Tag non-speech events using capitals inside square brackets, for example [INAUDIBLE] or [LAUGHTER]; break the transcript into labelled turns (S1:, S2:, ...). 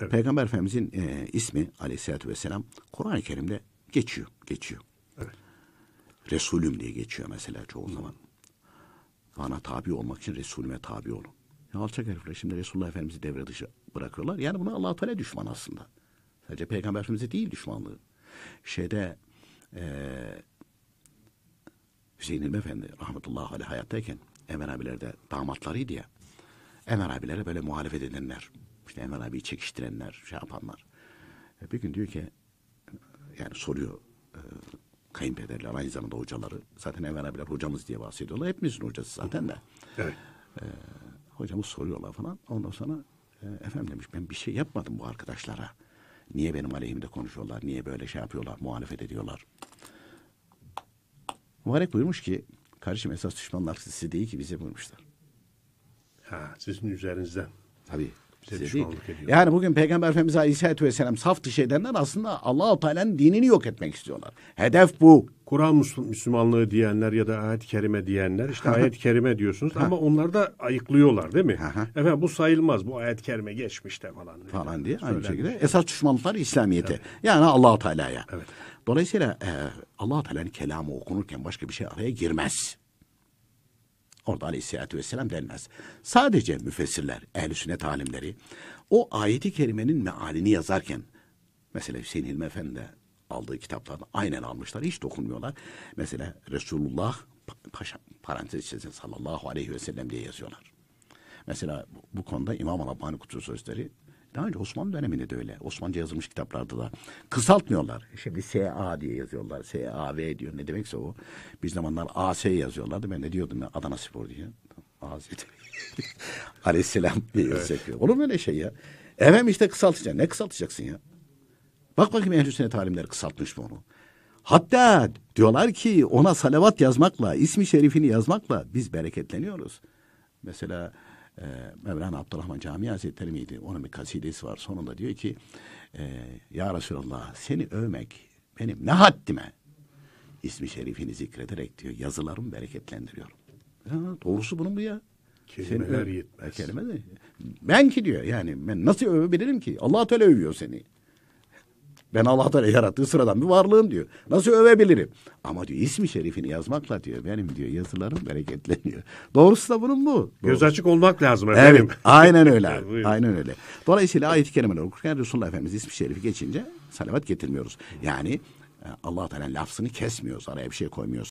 S1: Tabii. Peygamber Efendimizin e, ismi aleyhissalatü vesselam Kur'an-ı Kerim'de geçiyor. Geçiyor. Resulüm diye geçiyor mesela çoğu zaman. Bana tabi olmak için Resulüme tabi olun. Ya alçak herifler şimdi Resulullah Efendimiz'i devre dışı bırakıyorlar. Yani buna allah Teala düşman aslında. Sadece Peygamber Efendimiz'e değil düşmanlığı. Şeyde e, Hüseyin İlmi Efendi rahmetullahi aleyh hayattayken Emel abiler de damatlarıydı ya. Emel abilere böyle muhalefet edenler işte Enver abiyi çekiştirenler, şey yapanlar. E, bir gün diyor ki yani soruyor e, kayınpederle aynı zamanda hocaları. Zaten Enver abiler hocamız diye bahsediyorlar. Hepimizin hocası zaten de. Evet. E, hocamız soruyorlar falan. Ondan sonra e, efendim demiş ben bir şey yapmadım bu arkadaşlara. Niye benim aleyhimde konuşuyorlar? Niye böyle şey yapıyorlar? Muhalefet ediyorlar. Mübarek buyurmuş ki kardeşim esas düşmanlar sizi değil ki bize buyurmuşlar. Ha, sizin üzerinizden. Tabii. Bize değil. Yani bugün Peygamber Efendimiz Aleyhisselatü Vesselam saf dışı edenler aslında allah Teala'nın dinini yok etmek istiyorlar. Hedef bu. Kur'an Müslümanlığı diyenler ya da ayet-i kerime diyenler işte ayet-i kerime diyorsunuz ama onlar da ayıklıyorlar değil mi? Efendim bu sayılmaz bu ayet-i kerime geçmişte falan. Falan diye aynı şekilde esas düşmanlıklar İslamiyete evet. yani allah Teala'ya. Evet. Dolayısıyla e, allah Teala'nın kelamı okunurken başka bir şey araya girmez. Orada aleyhissalatü vesselam denmez. Sadece müfessirler, ehl-i sünnet alimleri o ayeti kerimenin mealini yazarken mesela Hüseyin Hilmi Efendi de aldığı kitaplarda aynen almışlar. Hiç dokunmuyorlar. Mesela Resulullah paşa, parantez içerisinde sallallahu aleyhi ve sellem diye yazıyorlar. Mesela bu, bu konuda İmam Rabbani Kutu Sözleri daha önce Osmanlı döneminde de öyle. Osmanlıca yazılmış kitaplarda da. Kısaltmıyorlar. Şimdi SA diye yazıyorlar. SAV diyor. Ne demekse o. Bir zamanlar AS yazıyorlardı. Ben ne diyordum ya Adana Spor diye. AS [LAUGHS] Aleyhisselam diye yazacak. Evet. Olur mu öyle şey ya? Efendim işte kısaltacaksın. Ne kısaltacaksın ya? Bak bakayım Ehl-i Sünnet alimleri kısaltmış mı onu? Hatta diyorlar ki ona salavat yazmakla, ismi şerifini yazmakla biz bereketleniyoruz. Mesela e, Mevlana Abdurrahman Camii Hazretleri miydi? Onun bir kasidesi var. Sonunda diyor ki e, Ya Resulallah seni övmek benim ne haddime? İsmi şerifini zikrederek diyor yazılarımı bereketlendiriyorum. Ha, doğrusu bunun bu ya. Kelimeler seni, yetmez. Kelime de, ben ki diyor yani ben nasıl övebilirim ki? Allah Teala övüyor seni. Ben Allah'tan yarattığı sıradan bir varlığım diyor. Nasıl övebilirim? Ama diyor ismi şerifini yazmakla diyor benim diyor yazılarım bereketleniyor. Doğrusu da bunun bu. Doğrusu. Göz açık olmak lazım efendim. Evet aynen öyle [LAUGHS] aynen öyle. Dolayısıyla ayet-i kerimeler okurken Resulullah Efendimiz ismi şerifi geçince salavat getirmiyoruz. Yani e, Allah Teala lafzını kesmiyoruz. Araya bir şey koymuyoruz.